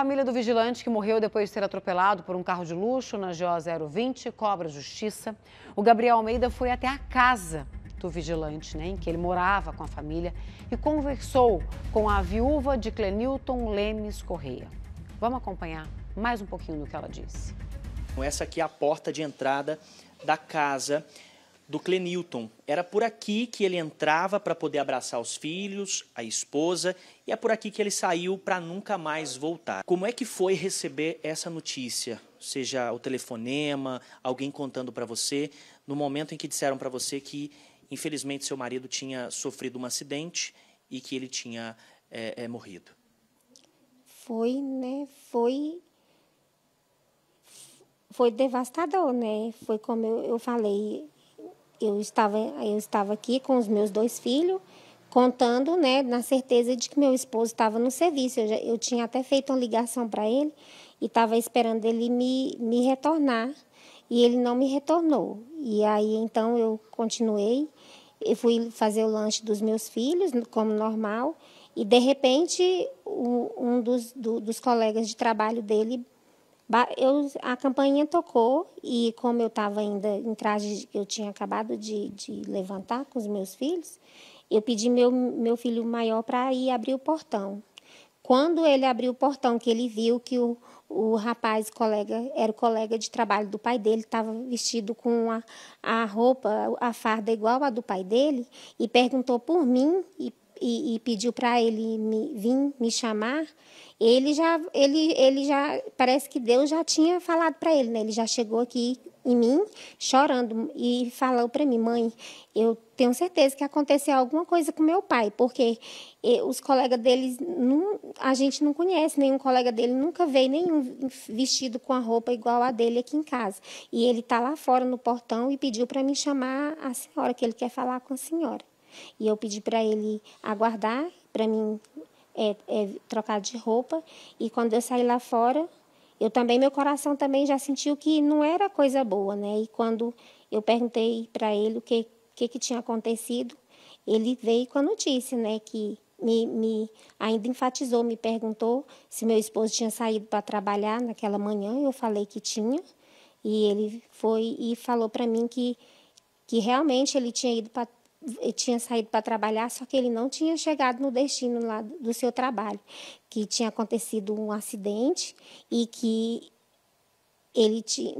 Família do vigilante que morreu depois de ser atropelado por um carro de luxo na GO 020 cobra justiça. O Gabriel Almeida foi até a casa do vigilante, né, em que ele morava com a família, e conversou com a viúva de Clenilton Lemes Correia. Vamos acompanhar mais um pouquinho do que ela disse. Essa aqui é a porta de entrada da casa do Clenilton. Era por aqui que ele entrava para poder abraçar os filhos, a esposa, e é por aqui que ele saiu para nunca mais voltar. Como é que foi receber essa notícia? Seja o telefonema, alguém contando para você, no momento em que disseram para você que, infelizmente, seu marido tinha sofrido um acidente e que ele tinha é, é, morrido. Foi, né? Foi foi devastador, né? Foi como eu, eu falei, eu estava, eu estava aqui com os meus dois filhos, contando, né, na certeza de que meu esposo estava no serviço. Eu, já, eu tinha até feito uma ligação para ele e estava esperando ele me, me retornar e ele não me retornou. E aí então eu continuei, eu fui fazer o lanche dos meus filhos, como normal, e de repente um dos, do, dos colegas de trabalho dele eu, a campainha tocou e como eu estava ainda em traje eu tinha acabado de, de, levantar com os meus filhos, eu pedi meu meu filho maior para ir abrir o portão. Quando ele abriu o portão, que ele viu que o, o rapaz colega era o colega de trabalho do pai dele, estava vestido com a, a roupa, a farda igual à do pai dele, e perguntou por mim e e, e pediu para ele me, vir me chamar, ele já, ele, ele já, parece que Deus já tinha falado para ele, né? Ele já chegou aqui em mim, chorando, e falou para mim, mãe, eu tenho certeza que aconteceu alguma coisa com meu pai, porque eh, os colegas dele a gente não conhece, nenhum colega dele nunca veio nenhum vestido com a roupa igual a dele aqui em casa. E ele está lá fora no portão e pediu para me chamar a senhora, que ele quer falar com a senhora. E eu pedi para ele aguardar, para mim é, é, trocar de roupa. E quando eu saí lá fora, eu também, meu coração também já sentiu que não era coisa boa, né? E quando eu perguntei para ele o que, que, que tinha acontecido, ele veio com a notícia, né? Que me, me, ainda enfatizou, me perguntou se meu esposo tinha saído para trabalhar naquela manhã. Eu falei que tinha e ele foi e falou para mim que que realmente ele tinha ido para tinha saído para trabalhar, só que ele não tinha chegado no destino lá do seu trabalho, que tinha acontecido um acidente e que ele tinha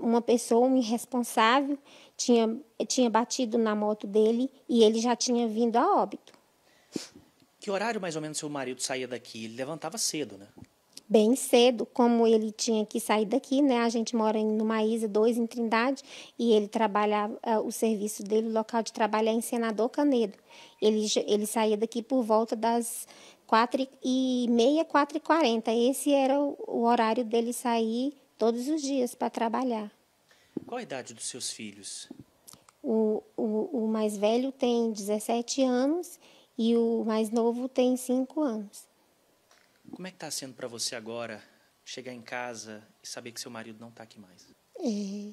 uma pessoa um irresponsável tinha tinha batido na moto dele e ele já tinha vindo a óbito. Que horário mais ou menos seu marido saía daqui? Ele levantava cedo, né? bem cedo, como ele tinha que sair daqui, né? A gente mora em Maísa 2, em Trindade, e ele trabalhava, ah, o serviço dele, o local de trabalho é em Senador Canedo. Ele, ele saía daqui por volta das 4 e meia, 4 e 40. Esse era o, o horário dele sair todos os dias para trabalhar. Qual a idade dos seus filhos? O, o, o mais velho tem 17 anos e o mais novo tem 5 anos. Como é que está sendo para você agora chegar em casa e saber que seu marido não está aqui mais? É,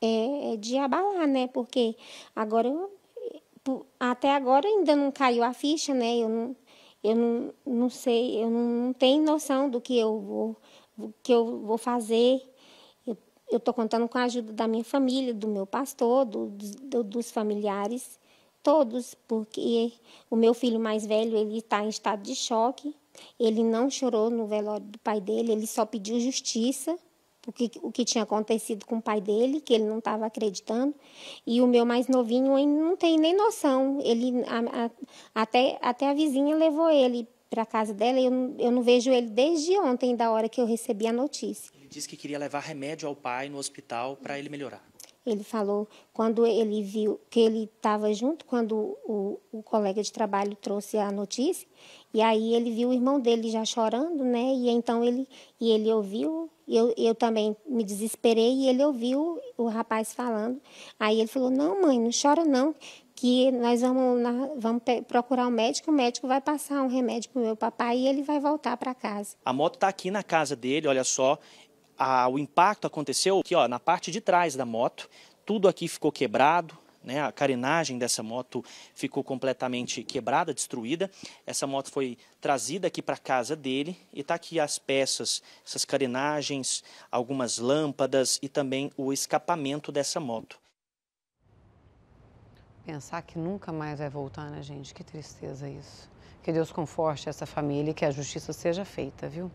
é, é de abalar, né? Porque agora eu, até agora ainda não caiu a ficha, né? Eu não, eu não, não sei, eu não, tenho noção do que eu vou, que eu vou fazer. Eu estou contando com a ajuda da minha família, do meu pastor, do, do, dos familiares, todos, porque o meu filho mais velho ele está em estado de choque ele não chorou no velório do pai dele, ele só pediu justiça, porque o que tinha acontecido com o pai dele, que ele não estava acreditando. E o meu mais novinho ainda não tem nem noção. Ele a, a, até, até a vizinha levou ele para casa dela. E eu, eu não vejo ele desde ontem, da hora que eu recebi a notícia. Ele disse que queria levar remédio ao pai no hospital para ele melhorar. Ele falou quando ele viu que ele estava junto quando o, o, colega de trabalho trouxe a notícia e aí ele viu o irmão dele já chorando, né? E então ele e ele ouviu, eu, eu também me desesperei e ele ouviu o rapaz falando. Aí ele falou: "Não, mãe, não chora não, que nós vamos vamos procurar um médico, o médico vai passar um remédio pro meu papai e ele vai voltar para casa". A moto está aqui na casa dele, olha só a, o impacto aconteceu aqui ó, na parte de trás da moto, tudo aqui ficou quebrado, né, a carenagem dessa moto ficou completamente quebrada, destruída. Essa moto foi trazida aqui para casa dele e está aqui as peças, essas carenagens, algumas lâmpadas e também o escapamento dessa moto. Pensar que nunca mais vai voltar, né, gente? Que tristeza isso. Que Deus conforte essa família e que a justiça seja feita, viu?